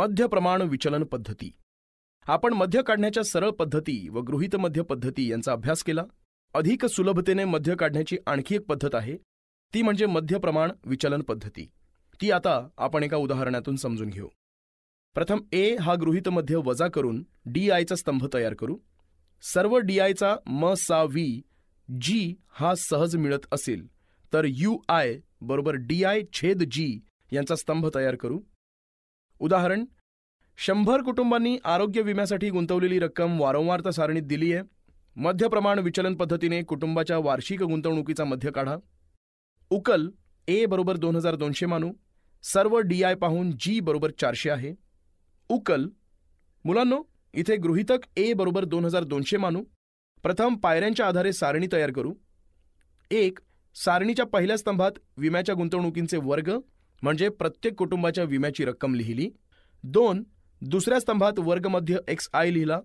मध्य प्रमाण विचलन पद्धती आपण मध्य काढण्याच्या सरळ पद्धती व गृहित मध्य पद्धती यांचा अभ्यास केला अधिक सुलभतेने मध्य काढण्याची आणखी एक पद्धत आहे ती म्हणजे मध्य प्रमाण विचलन पद्धती ती आता आपण एका उदाहरणातून समजून घेऊ प्रथम ए हा गृहित मध्य वजा करून डी आयचा स्तंभ तयार करू सर्व डी आयचा म सा व्ही जी हा सहज मिळत असेल तर यू आय बरोबर डी आय छेद जी यांचा स्तंभ तयार करू उदाहरण शंभर कुटुंबांनी आरोग्य विम्यासाठी गुंतवलेली रक्कम वारंवारता सारणीत दिली आहे मध्य प्रमाण विचलन पद्धतीने कुटुंबाच्या वार्षिक गुंतवणुकीचा मध्य काढा उकल ए बरोबर दोन हजार दोनशे मानू सर्व डी आय पाहून जी बरोबर चारशे आहे उकल मुलांनो इथे गृहितक ए बरोबर दोन हजार दोनशे मानू प्रथम पायऱ्यांच्या आधारे सारणी तयार करू एक सारणीच्या पहिल्या स्तंभात विम्याच्या गुंतवणुकींचे वर्ग म्हणजे प्रत्येक कुटुंबाच्या विम्याची रक्कम लिहिली दोन दुसऱ्या स्तंभात वर्गमध्य एक्स आय लिहिला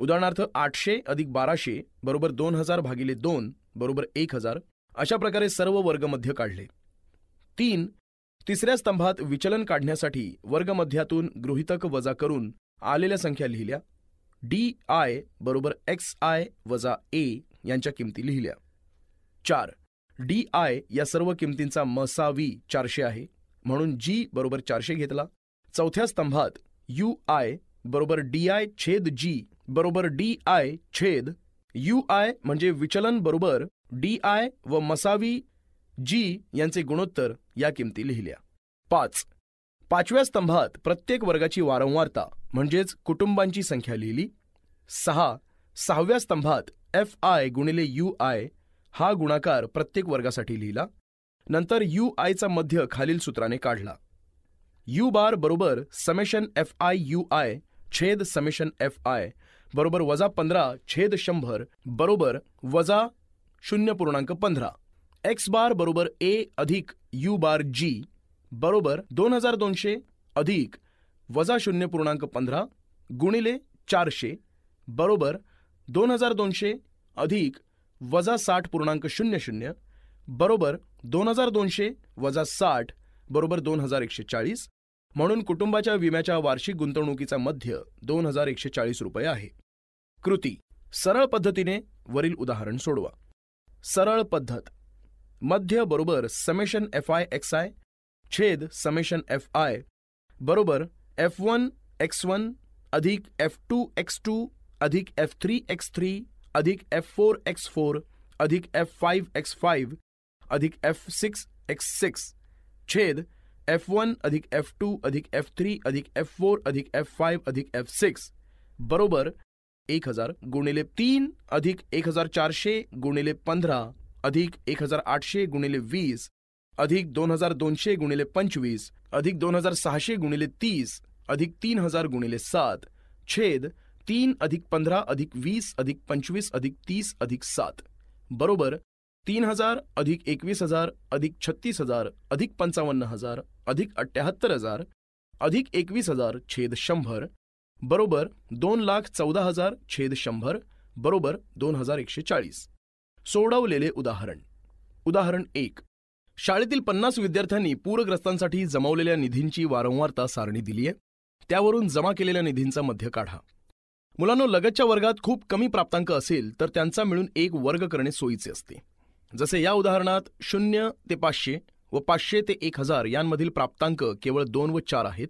उदाहरणार्थ आठशे अधिक बाराशे बरोबर दोन हजार भागिले दोन बरोबर एक हजार अशा प्रकारे सर्व वर्गमध्य काढले तीन तिसऱ्या स्तंभात विचलन काढण्यासाठी वर्गमध्यातून गृहितक वजा करून आलेल्या संख्या लिहिल्या डी आय बरोबर एक्स आय वजा ए यांच्या किमती लिहिल्या चार डी आय या सर्व किमतींचा मसावी चारशे आहे म्हणून जी बरोबर चारशे घेतला चौथ्या स्तंभात यू आय बरोबर डी आय छेद जी बरोबर डी आय छेद यू आय म्हणजे विचलन बरोबर डी आय व मसावी जी यांचे गुणोत्तर या किमती लिहिल्या पाच पाचव्या स्तंभात प्रत्येक वर्गाची वारंवारता म्हणजेच कुटुंबांची संख्या लिहिली सहा सहाव्या स्तंभात एफ आय गुणिले यू आय हा गुणाकार प्रत्येक वर्गासाठी लिहिला नंतर यू आयचा मध्य खालील सूत्राने काढला यू बार बरोबर summation F I U I छेद समेशन एफ आय बरोबर वजा पंधरा छेद शंभर बरोबर वजा शून्य पूर्णांक पंधरा एक्स बार बरोबर ए अधिक यू बार जी बरोबर दोन हजार दोनशे अधिक वजा शून्य पूर्णांक पंधरा गुणिले चारशे बरोबर दोन हजार दोनशे अधिक वजा साठ पूर्णांक शून्य शून्य बरोबर दोन हजार दोनशे वजा साठ बरोबर दोन हजार एकशे चाळीस म्हणून कुटुंबाच्या विम्याच्या वार्षिक गुंतवणुकीचा मध्य दोन हजार एकशे चाळीस रुपये आहे कृती सरळ पद्धतीने वरील उदाहरण सोडवा सरळ पद्धत मध्य बरोबर summation F I X I छेद समेशन एफ आय बरोबर एफ वन एक्स वन अधिक एफ टू एक्स टू अधिक एफ थ्री एक्स थ्री अधिक एफ फोर एक्स फोर अधिक एफ फाईव्ह एक्स फाईव्ह अधिक एफ सिक्स एक्स सिक्स छेद F one अधिक F two अधिक F three अधिक एफ फोर अधिक एफ फाइव अधिक एफ सिक्स बरोबर एक हजार गुणिले तीन अधिक एक हजार चारशे गुणिले पंधरा अधिक एक हजार आठशे गुणिले वीस अधिक दोन हजार दोनशे गुणिले पंचवीस अधिक दोन हजार सहाशे गुणिले तीस अधिक तीन हजार गुणिले सात छेद तीन अधिक पंधरा अधिक वीस अधिक पंचवीस अधिक तीस अधिक सात बरोबर तीन हजार अधिक एकवीस हजार अधिक छत्तीस हजार अधिक पंचावन्न हजार अधिक अठ्ठ्याहत्तर हजार अधिक एकवीस हजार छेद शंभर बरोबर दोन लाख चौदा हजार छेद शंभर बरोबर दोन हजार एकशे चाळीस सोडवलेले उदाहरण उदाहरण एक शाळेतील पन्नास विद्यार्थ्यांनी पूरग्रस्तांसाठी जमवलेल्या निधींची वारंवारता सारणी दिली त्यावरून जमा केलेल्या निधींचा मध्य काढा मुलांना लगतच्या वर्गात खूप कमी प्राप्तांक असेल तर त्यांचा मिळून एक वर्ग करणे सोयीचे असते जसे या उदाहरणात शून्य ते पाचशे व पाचशे ते एक हजार यांमधील प्राप्तांक केवळ दोन व चार आहेत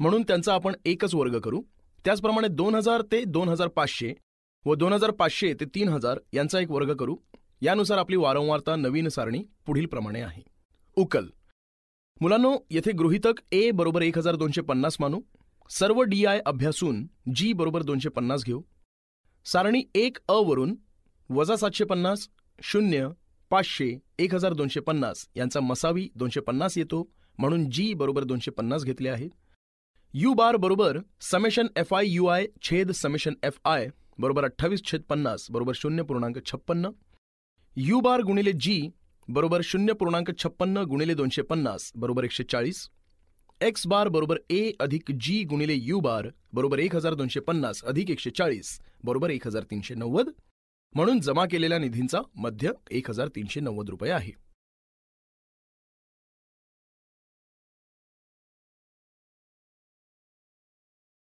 म्हणून त्यांचा आपण एकच वर्ग करू त्याचप्रमाणे दोन हजार ते दोन हजार पाचशे व दोन हजार पाचशे ते तीन हजार यांचा एक वर्ग करू यानुसार आपली वारंवारता नवीन सारणी पुढील प्रमाणे आहे उकल मुलांनो येथे गृहितक ए बरोबर एक हजार दोनशे पन्नास मानू सर्व डी आय अभ्यासून जी बरोबर दोनशे पन्नास घेऊ सारणी एक अ वरून वजा सातशे पन्नास शून्य पाचशे एक हजार दोनशे पन्नास यांचा मसावी दोनशे पन्नास येतो म्हणून जी बरोबर दोनशे पन्नास घेतले आहे यू बार बरोबर summation F I U I छेद समेशन एफ आय बरोबर अठ्ठावीस छेद पन्नास बरोबर शून्य पूर्णांक छप्पन्न यू बार गुणिले जी बरोबर शून्य पूर्णांक छप्पन्न गुणिले दोनशे पन्नास बरोबर एकशे चाळीस एक्स बार बरोबर ए अधिक जी गुणिले यू बार बरोबर एक हजार दोनशे पन्नास अधिक एकशे चाळीस बरोबर एक हजार तीनशे नव्वद म्हणून जमा केलेल्या निधींचा मध्य एक हजार तीनशे नव्वद रुपये आहे